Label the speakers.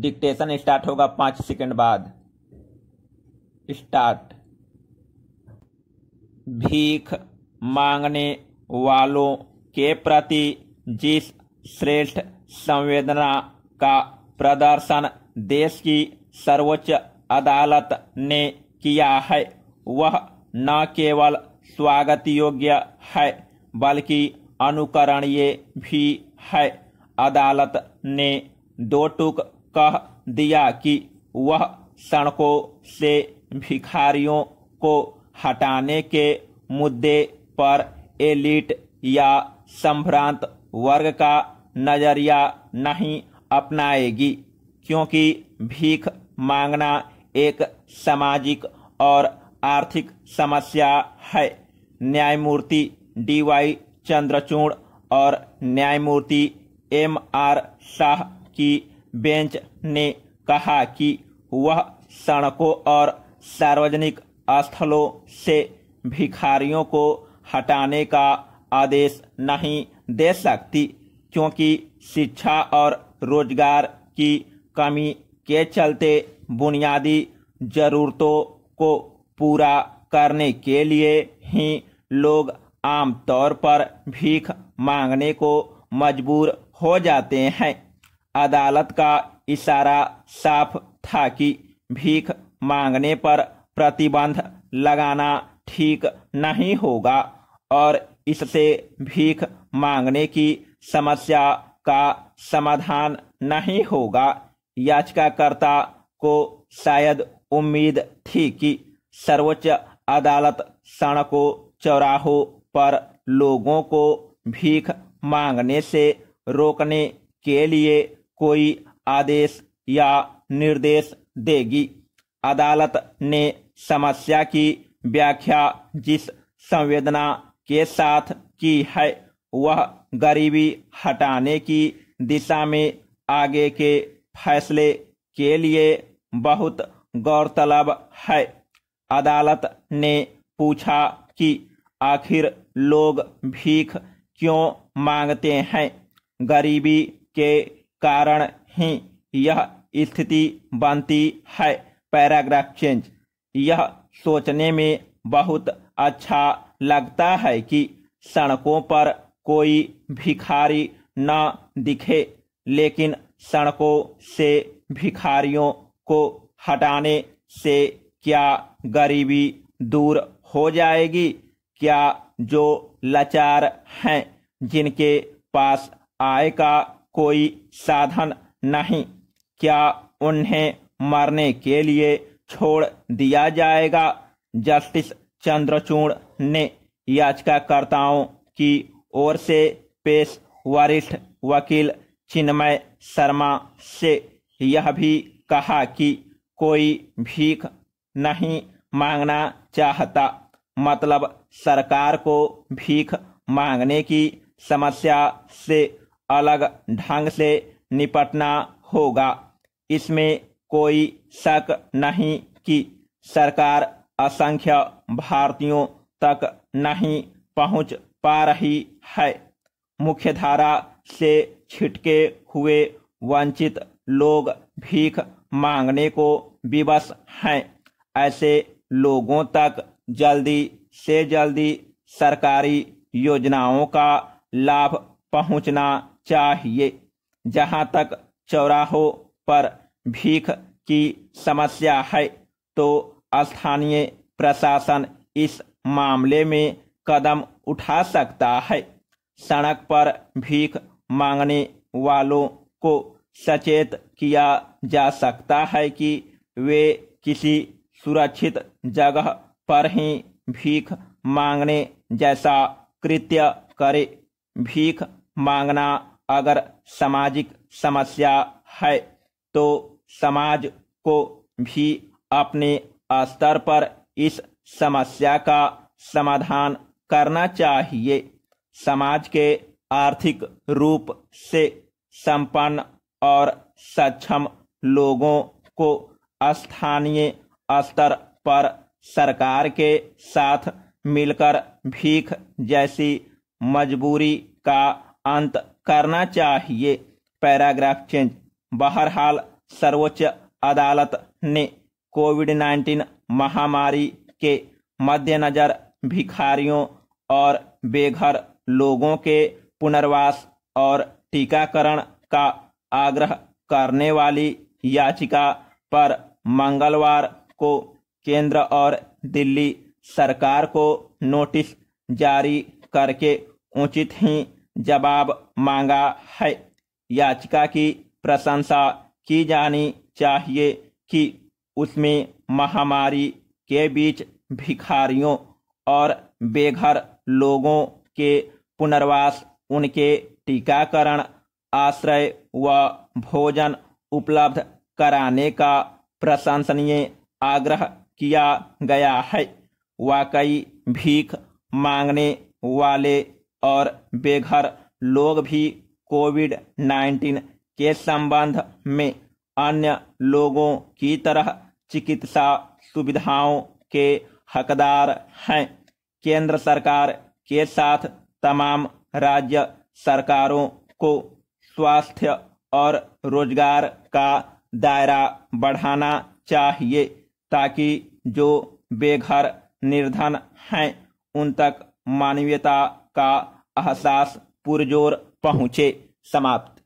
Speaker 1: dictation start होगा पांच second बाद स्टार्ट भीख मांगने वालों के प्रति जिस श्रेष्ठ संवेदना का प्रदर्शन देश की सर्वोच्च अदालत ने किया है वह न केवल स्वागत योग्य है बल्कि अनुकरणीय भी है अदालत ने दो टूक कह दिया कि वह सड़कों से भिखारियों को हटाने के मुद्दे पर एलिट या संभ्रांत वर्ग का नजरिया नहीं अपनाएगी क्योंकि भीख मांगना एक सामाजिक और आर्थिक समस्या है न्यायमूर्ति डी वाई चंद्रचूड़ और न्यायमूर्ति एम आर शाह की बेंच ने कहा कि वह सड़कों और सार्वजनिक स्थलों से भिखारियों को हटाने का आदेश नहीं दे सकती क्योंकि शिक्षा और रोजगार की कमी के चलते बुनियादी जरूरतों को पूरा करने के लिए ही लोग आमतौर पर भीख मांगने को मजबूर हो जाते हैं अदालत का इशारा साफ था कि भीख मांगने पर प्रतिबंध लगाना ठीक नहीं होगा और इससे भीख मांगने की समस्या का समाधान नहीं होगा याचिकाकर्ता को शायद उम्मीद थी कि सर्वोच्च अदालत सड़कों चौराहों पर लोगों को भीख मांगने से रोकने के लिए कोई आदेश या निर्देश देगी अदालत ने समस्या की व्याख्या जिस संवेदना के साथ की है वह गरीबी हटाने की दिशा में आगे के फैसले के लिए बहुत गौरतलब है अदालत ने पूछा कि आखिर लोग भीख क्यों मांगते हैं गरीबी के कारण ही यह स्थिति बनती है पैराग्राफ चेंज यह सोचने में बहुत अच्छा लगता है कि सड़कों पर कोई भिखारी न दिखे लेकिन सड़कों से भिखारियों को हटाने से क्या गरीबी दूर हो जाएगी क्या जो लाचार हैं जिनके पास आय का कोई साधन नहीं क्या उन्हें मरने के लिए छोड़ दिया जाएगा जस्टिस चंद्रचूड़ ने याचिकाकर्ताओं की ओर से पेश वरिष्ठ वकील चिन्मय शर्मा से यह भी कहा कि कोई भीख नहीं मांगना चाहता मतलब सरकार को भीख मांगने की समस्या से अलग ढंग से निपटना होगा इसमें कोई शक नहीं कि सरकार असंख्य भारतीयों तक नहीं पहुंच पा रही है मुख्यधारा से छिटके हुए वंचित लोग भीख मांगने को विवश हैं ऐसे लोगों तक जल्दी से जल्दी सरकारी योजनाओं का लाभ पहुंचना चाहिए जहाँ तक चौराहों पर भीख की समस्या है तो स्थानीय प्रशासन इस मामले में कदम उठा सकता है सड़क पर भीख मांगने वालों को सचेत किया जा सकता है कि वे किसी सुरक्षित जगह पर ही भीख मांगने जैसा कृत्य करें भीख मांगना अगर सामाजिक समस्या है तो समाज को भी अपने स्तर पर इस समस्या का समाधान करना चाहिए समाज के आर्थिक रूप से संपन्न और सक्षम लोगों को स्थानीय स्तर पर सरकार के साथ मिलकर भीख जैसी मजबूरी का अंत करना चाहिए पैराग्राफ चेंज बहरहाल सर्वोच्च अदालत ने कोविड 19 महामारी के मद्देनजर भिखारियों और बेघर लोगों के पुनर्वास और टीकाकरण का आग्रह करने वाली याचिका पर मंगलवार को केंद्र और दिल्ली सरकार को नोटिस जारी करके उचित ही जवाब मांगा है याचिका की प्रशंसा की जानी चाहिए कि उसमें महामारी के बीच भिखारियों और बेघर लोगों के पुनर्वास उनके टीकाकरण आश्रय व भोजन उपलब्ध कराने का प्रशंसनीय आग्रह किया गया है वाकई भीख मांगने वाले और बेघर लोग भी कोविड नाइन्टीन के संबंध में अन्य लोगों की तरह चिकित्सा सुविधाओं के हकदार हैं केंद्र सरकार के साथ तमाम राज्य सरकारों को स्वास्थ्य और रोजगार का दायरा बढ़ाना चाहिए ताकि जो बेघर निर्धन हैं उन तक मानवीयता का अहसास पुरजोर पहुंचे समाप्त